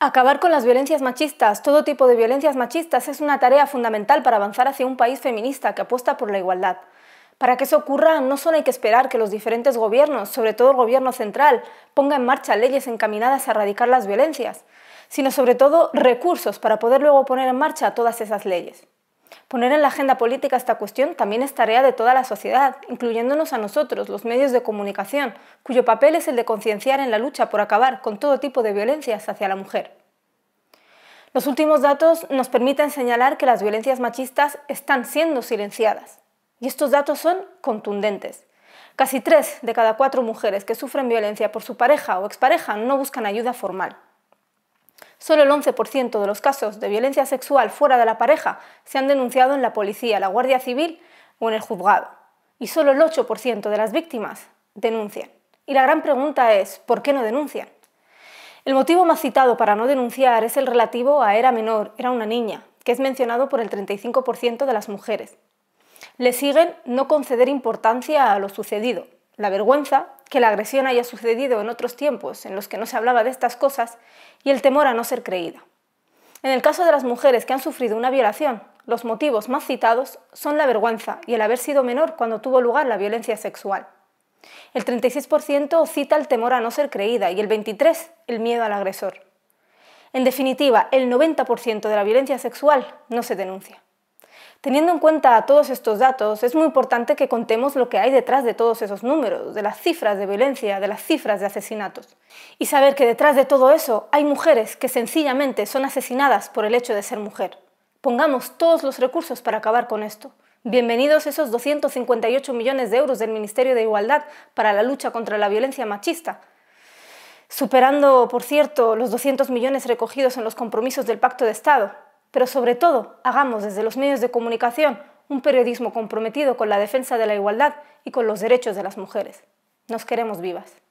Acabar con las violencias machistas, todo tipo de violencias machistas, es una tarea fundamental para avanzar hacia un país feminista que apuesta por la igualdad. Para que eso ocurra, no solo hay que esperar que los diferentes gobiernos, sobre todo el gobierno central, ponga en marcha leyes encaminadas a erradicar las violencias, sino sobre todo recursos para poder luego poner en marcha todas esas leyes. Poner en la agenda política esta cuestión también es tarea de toda la sociedad, incluyéndonos a nosotros, los medios de comunicación, cuyo papel es el de concienciar en la lucha por acabar con todo tipo de violencias hacia la mujer. Los últimos datos nos permiten señalar que las violencias machistas están siendo silenciadas. Y estos datos son contundentes. Casi tres de cada cuatro mujeres que sufren violencia por su pareja o expareja no buscan ayuda formal. Solo el 11% de los casos de violencia sexual fuera de la pareja se han denunciado en la policía, la Guardia Civil o en el juzgado. Y solo el 8% de las víctimas denuncian. Y la gran pregunta es, ¿por qué no denuncian? El motivo más citado para no denunciar es el relativo a era menor, era una niña, que es mencionado por el 35% de las mujeres. Le siguen no conceder importancia a lo sucedido, la vergüenza, que la agresión haya sucedido en otros tiempos en los que no se hablaba de estas cosas, y el temor a no ser creída. En el caso de las mujeres que han sufrido una violación, los motivos más citados son la vergüenza y el haber sido menor cuando tuvo lugar la violencia sexual. El 36% cita el temor a no ser creída y el 23% el miedo al agresor. En definitiva, el 90% de la violencia sexual no se denuncia. Teniendo en cuenta todos estos datos, es muy importante que contemos lo que hay detrás de todos esos números, de las cifras de violencia, de las cifras de asesinatos. Y saber que detrás de todo eso hay mujeres que sencillamente son asesinadas por el hecho de ser mujer. Pongamos todos los recursos para acabar con esto. Bienvenidos esos 258 millones de euros del Ministerio de Igualdad para la lucha contra la violencia machista, superando, por cierto, los 200 millones recogidos en los compromisos del Pacto de Estado. Pero sobre todo, hagamos desde los medios de comunicación un periodismo comprometido con la defensa de la igualdad y con los derechos de las mujeres. Nos queremos vivas.